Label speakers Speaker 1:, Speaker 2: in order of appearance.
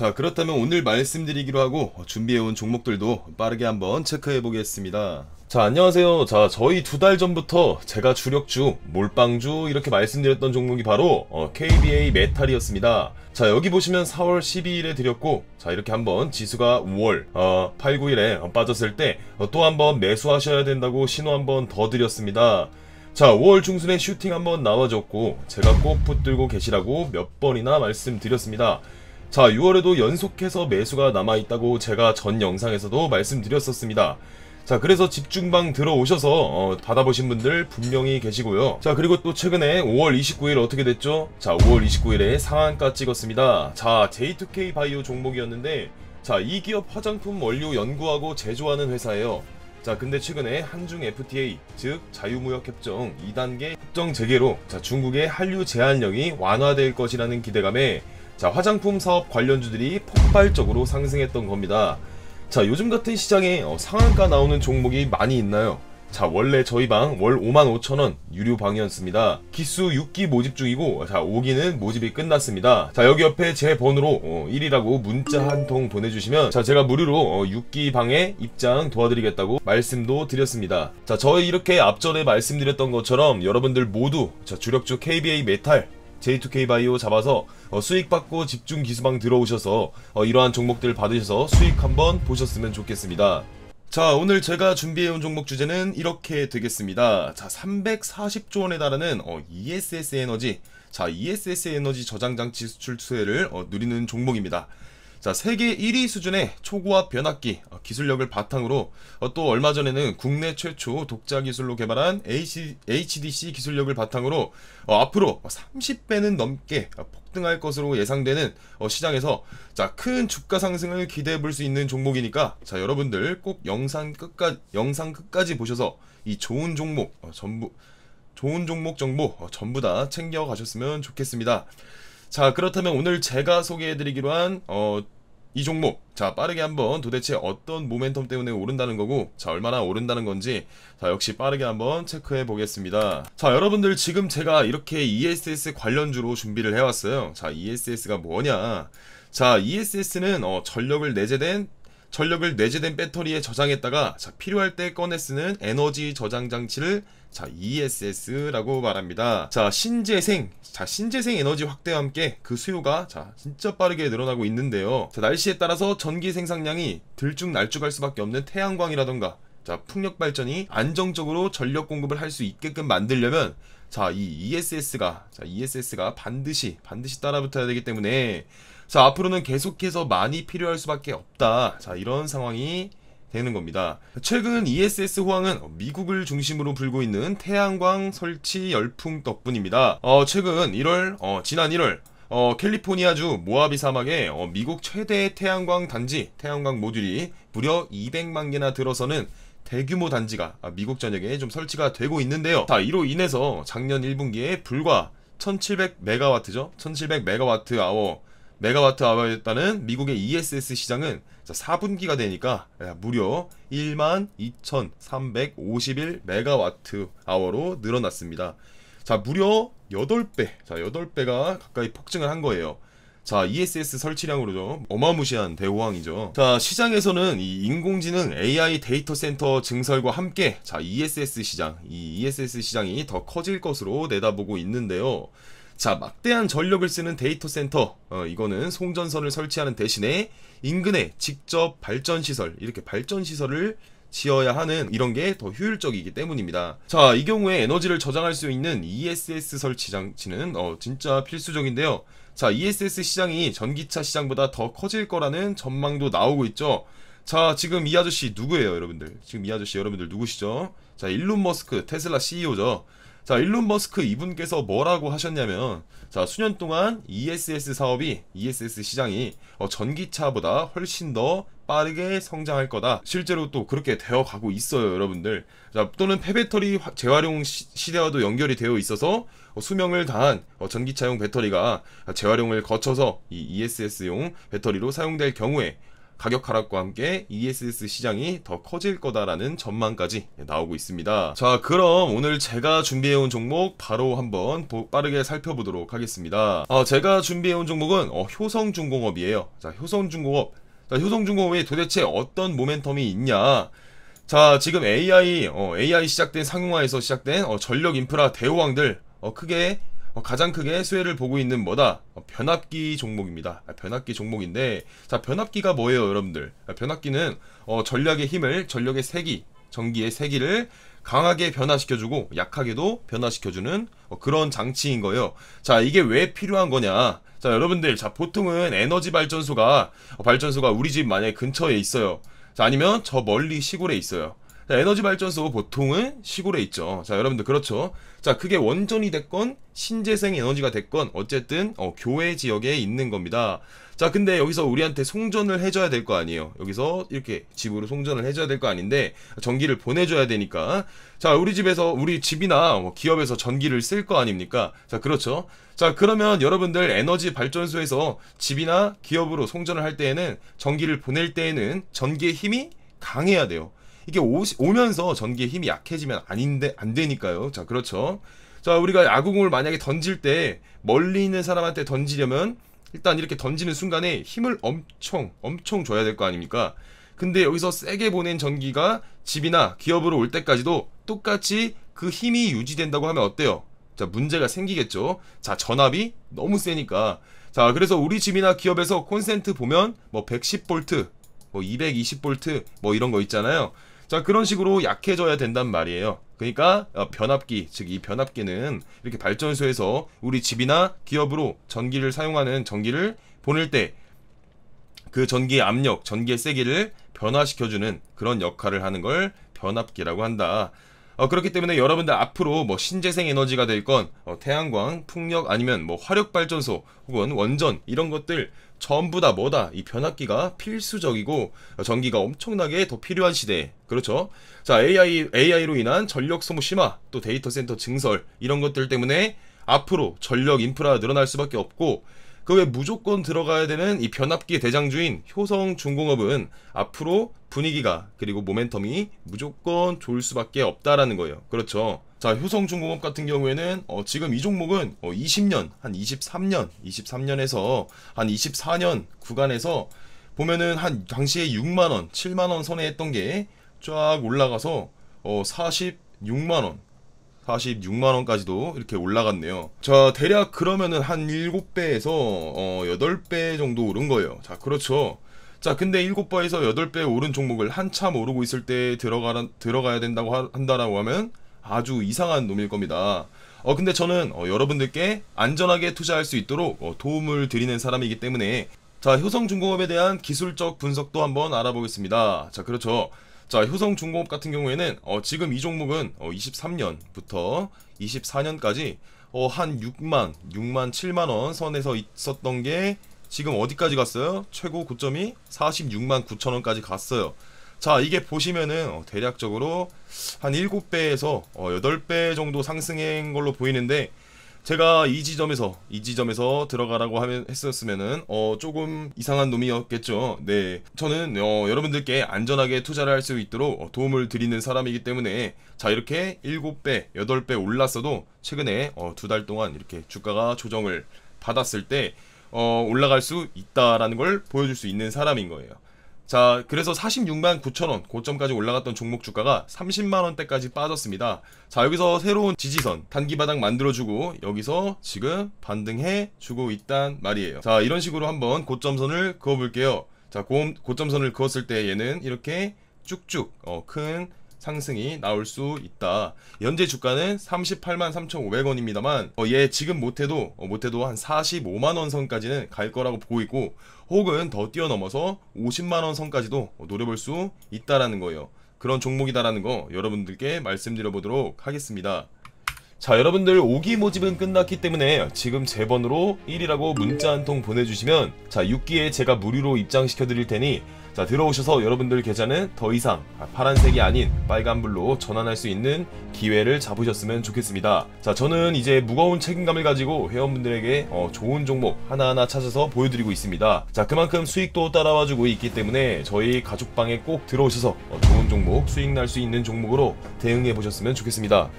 Speaker 1: 자 그렇다면 오늘 말씀드리기로 하고 준비해온 종목들도 빠르게 한번 체크해 보겠습니다 자 안녕하세요 자 저희 두 달 전부터 제가 주력주 몰빵주 이렇게 말씀드렸던 종목이 바로 어, KBA 메탈이었습니다 자 여기 보시면 4월 12일에 드렸고 자 이렇게 한번 지수가 5월 어, 8, 9일에 빠졌을 때또 어, 한번 매수하셔야 된다고 신호 한번 더 드렸습니다 자 5월 중순에 슈팅 한번 나와줬고 제가 꼭 붙들고 계시라고 몇 번이나 말씀드렸습니다 자 6월에도 연속해서 매수가 남아있다고 제가 전 영상에서도 말씀드렸었습니다. 자 그래서 집중방 들어오셔서 어, 받아보신 분들 분명히 계시고요 자 그리고 또 최근에 5월 29일 어떻게 됐죠? 자 5월 29일에 상한가 찍었습니다 자 J2K 바이오 종목이었는데 자 이 기업 화장품 원료 연구하고 제조하는 회사예요 자 근데 최근에 한중 FTA 즉 자유무역협정 2단계 협정 재개로 자 중국의 한류 제한령이 완화될 것이라는 기대감에 자 화장품 사업 관련주들이 폭발적으로 상승했던 겁니다. 자 요즘 같은 시장에 어, 상한가 나오는 종목이 많이 있나요? 자 원래 저희 방 월 55,000원 유료 방이었습니다 기수 6기 모집 중이고 자 5기는 모집이 끝났습니다 자 여기 옆에 제 번호로 어, 1이라고 문자 한 통 보내주시면 자 제가 무료로 어, 6기 방에 입장 도와드리겠다고 말씀도 드렸습니다 자저의 이렇게 앞전에 말씀드렸던 것처럼 여러분들 모두 자 주력주 KBA 메탈 J2K 바이오 잡아서 어, 수익 받고 집중 기수방 들어오셔서 어, 이러한 종목들 받으셔서 수익 한번 보셨으면 좋겠습니다. 자 오늘 제가 준비해온 종목 주제는 이렇게 되겠습니다. 자 340조 원에 달하는 어, ESS 에너지 자 ESS 에너지 저장장치 수출 수혜를 어, 누리는 종목입니다. 자, 세계 1위 수준의 초고압 변압기 어, 기술력을 바탕으로 어, 또 얼마 전에는 국내 최초 독자 기술로 개발한 HDC 기술력을 바탕으로 어, 앞으로 30배는 넘게 폭등할 것으로 예상되는 시장에서 큰 주가 상승을 기대해 볼 수 있는 종목이니까 자, 여러분들 꼭 영상 끝까지 영상 끝까지 보셔서 이 좋은 종목 전부 좋은 종목 정보 전부 다 챙겨 가셨으면 좋겠습니다. 자 그렇다면 오늘 제가 소개해드리기로 한 어, 이 종목 자 빠르게 한번 도대체 어떤 모멘텀 때문에 오른다는 거고 자 얼마나 오른다는 건지 자 역시 빠르게 한번 체크해 보겠습니다 자 여러분들 지금 제가 이렇게 ESS 관련주로 준비를 해왔어요 자 ESS가 뭐냐 자 ESS는 어, 전력을 내재된 전력을 내재된 배터리에 저장했다가 자, 필요할 때 꺼내 쓰는 에너지 저장 장치를 자, ESS라고 말합니다. 자, 신재생. 자, 신재생 에너지 확대와 함께 그 수요가 자, 진짜 빠르게 늘어나고 있는데요. 자, 날씨에 따라서 전기 생산량이 들쭉날쭉할 수밖에 없는 태양광이라던가 자, 풍력 발전이 안정적으로 전력 공급을 할 수 있게끔 만들려면 자, 이 ESS가 자, ESS가 반드시 반드시 따라붙어야 되기 때문에 자, 앞으로는 계속해서 많이 필요할 수밖에 없다. 자, 이런 상황이 되는 겁니다. 최근 ESS 호황은 미국을 중심으로 불고 있는 태양광 설치 열풍 덕분입니다. 어, 최근 1월, 어, 지난 1월 어, 캘리포니아주 모하비 사막에 어, 미국 최대의 태양광 단지, 태양광 모듈이 무려 200만 개나 들어서는 대규모 단지가 미국 전역에 좀 설치가 되고 있는데요. 자, 이로 인해서 작년 1분기에 불과 1700메가와트죠. 1700메가와트 아워 메가와트 아워였다는 미국의 ESS 시장은 4분기가 되니까 무려 1만 2,351 메가와트 아워로 늘어났습니다. 자, 무려 8배, 자, 8배가 가까이 폭증을 한 거예요. 자, ESS 설치량으로죠. 어마무시한 대호황이죠. 자, 시장에서는 이 인공지능 AI 데이터 센터 증설과 함께 자, ESS 시장, 이 ESS 시장이 더 커질 것으로 내다보고 있는데요. 자 막대한 전력을 쓰는 데이터 센터 어, 이거는 송전선을 설치하는 대신에 인근에 직접 발전시설 이렇게 발전시설을 지어야 하는 이런 게 더 효율적이기 때문입니다. 자, 이 경우에 에너지를 저장할 수 있는 ESS 설치 장치는 어, 진짜 필수적인데요. 자, ESS 시장이 전기차 시장보다 더 커질 거라는 전망도 나오고 있죠. 자, 지금 이 아저씨 누구예요, 여러분들? 지금 이 아저씨 여러분들 누구시죠? 자, 일론 머스크, 테슬라 CEO죠. 자, 일론 머스크 이분께서 뭐라고 하셨냐면, 자, 수년 동안 ESS 사업이, ESS 시장이 어, 전기차보다 훨씬 더 빠르게 성장할 거다. 실제로 또 그렇게 되어 가고 있어요, 여러분들. 자, 또는 폐배터리 재활용 시, 대와도 연결이 되어 있어서 어, 수명을 다한 어, 전기차용 배터리가 재활용을 거쳐서 이 ESS용 배터리로 사용될 경우에 가격 하락과 함께 ESS 시장이 더 커질 거다라는 전망까지 나오고 있습니다. 자, 그럼 오늘 제가 준비해온 종목 바로 한번 빠르게 살펴보도록 하겠습니다. 아, 제가 준비해온 종목은 어, 효성중공업이에요. 자, 효성중공업. 자, 효성중공업이 도대체 어떤 모멘텀이 있냐? 자, 지금 AI, 어, AI 시작된 상용화에서 시작된 어, 전력 인프라 대호왕들 어, 크게 어, 가장 크게 수혜를 보고 있는 뭐다? 어, 변압기 종목입니다. 아, 변압기 종목인데 자 변압기가 뭐예요 여러분들? 아, 변압기는 어, 전력의 힘을 전력의 세기, 전기의 세기를 강하게 변화시켜주고 약하게도 변화시켜주는 그런 장치인 거예요. 자 이게 왜 필요한 거냐? 자 여러분들 자 보통은 에너지 발전소가 발전소가 우리 집 만약에 근처에 있어요. 자 아니면 저 멀리 시골에 있어요. 자, 에너지 발전소 보통은 시골에 있죠. 자, 여러분들 그렇죠. 자, 그게 원전이 됐건 신재생 에너지가 됐건 어쨌든 어, 교외 지역에 있는 겁니다. 자, 근데 여기서 우리한테 송전을 해줘야 될 거 아니에요. 여기서 이렇게 집으로 송전을 해줘야 될 거 아닌데 전기를 보내줘야 되니까. 자, 우리 집에서 우리 집이나 뭐 기업에서 전기를 쓸 거 아닙니까? 자, 그렇죠. 자, 그러면 여러분들 에너지 발전소에서 집이나 기업으로 송전을 할 때에는 전기를 보낼 때에는 전기의 힘이 강해야 돼요. 이게 오, 오면서 전기의 힘이 약해지면 아닌데 안 되니까요. 자, 그렇죠. 자, 우리가 야구공을 만약에 던질 때 멀리 있는 사람한테 던지려면 일단 이렇게 던지는 순간에 힘을 엄청 엄청 줘야 될 거 아닙니까? 근데 여기서 세게 보낸 전기가 집이나 기업으로 올 때까지도 똑같이 그 힘이 유지된다고 하면 어때요? 자, 문제가 생기겠죠. 자, 전압이 너무 세니까. 자, 그래서 우리 집이나 기업에서 콘센트 보면 뭐1 1 0볼트뭐2 2 0볼트뭐 이런 거 있잖아요. 자 그런 식으로 약해져야 된단 말이에요. 그러니까 어, 변압기 즉 이 변압기는 이렇게 발전소에서 우리 집이나 기업으로 전기를 사용하는 전기를 보낼 때 그 전기의 압력, 전기의 세기를 변화시켜주는 그런 역할을 하는 걸 변압기라고 한다. 어, 그렇기 때문에 여러분들 앞으로 뭐 신재생 에너지가 될건 어, 태양광, 풍력 아니면 뭐 화력 발전소 혹은 원전 이런 것들 전부 다 뭐다 이 변압기가 필수적이고 전기가 엄청나게 더 필요한 시대 그렇죠 자 AI AI로 인한 전력 소모 심화 또 데이터 센터 증설 이런 것들 때문에 앞으로 전력 인프라가 늘어날 수밖에 없고 그외 무조건 들어가야 되는 이 변압기 대장주인 효성 중공업은 앞으로 분위기가 그리고 모멘텀이 무조건 좋을 수밖에 없다라는 거예요. 그렇죠. 자, 효성중공업 같은 경우에는 어, 지금 이 종목은 어, 20년, 한 23년, 23년에서 한 24년 구간에서 보면은 한 당시에 6만 원, 7만 원 선에 했던 게 쫙 올라가서 어, 46만 원, 46만원까지도 이렇게 올라갔네요. 자, 대략 그러면은 한 7배에서 어, 8배 정도 오른 거예요. 자, 그렇죠. 자, 근데 7배에서 8배 오른 종목을 한참 오르고 있을 때 들어가, 들어가야 된다고 하, 한다라고 하면 아주 이상한 놈일 겁니다. 어, 근데 저는 어, 여러분들께 안전하게 투자할 수 있도록 어, 도움을 드리는 사람이기 때문에 자, 효성중공업에 대한 기술적 분석도 한번 알아보겠습니다. 자, 그렇죠. 자 효성중공업 같은 경우에는 어, 지금 이 종목은 어, 23년부터 24년까지 어, 한 6만 6만 7만원 선에서 있었던 게 지금 어디까지 갔어요? 최고 고점이 46만 9천원까지 갔어요 자 이게 보시면은 어, 대략적으로 한 7배에서 8배 어, 정도 상승한 걸로 보이는데 제가 이 지점에서 이 지점에서 들어가라고 하면 했었으면은 어 조금 이상한 놈이었겠죠. 네, 저는 어, 여러분들께 안전하게 투자를 할 수 있도록 어, 도움을 드리는 사람이기 때문에 자 이렇게 7배, 8배 올랐어도 최근에 어, 두 달 동안 이렇게 주가가 조정을 받았을 때 어, 올라갈 수 있다라는 걸 보여줄 수 있는 사람인 거예요. 자, 그래서 46만 9천원 고점까지 올라갔던 종목 주가가 30만원대까지 빠졌습니다. 자, 여기서 새로운 지지선, 단기바닥 만들어주고 여기서 지금 반등해주고 있단 말이에요. 자, 이런 식으로 한번 고점선을 그어볼게요. 자, 고, 고점선을 그었을 때 얘는 이렇게 쭉쭉 어, 큰 상승이 나올 수 있다. 현재 주가는 38만 3,500원입니다만 어, 얘 예, 지금 못해도 어, 못해도 한 45만 원 선까지는 갈 거라고 보고 있고 혹은 더 뛰어넘어서 50만 원 선까지도 노려볼 수 있다라는 거예요. 그런 종목이다라는 거 여러분들께 말씀드려 보도록 하겠습니다. 자 여러분들 오기 모집은 끝났기 때문에 지금 제번으로 1이라고 문자 한 통 보내주시면 자 6기에 제가 무료로 입장시켜 드릴 테니 자 들어오셔서 여러분들 계좌는 더 이상 아, 파란색이 아닌 빨간불로 전환할 수 있는 기회를 잡으셨으면 좋겠습니다 자 저는 이제 무거운 책임감을 가지고 회원분들에게 어, 좋은 종목 하나하나 찾아서 보여드리고 있습니다 자 그만큼 수익도 따라와주고 있기 때문에 저희 가족방에 꼭 들어오셔서 어, 좋은 종목 수익 날 수 있는 종목으로 대응해 보셨으면 좋겠습니다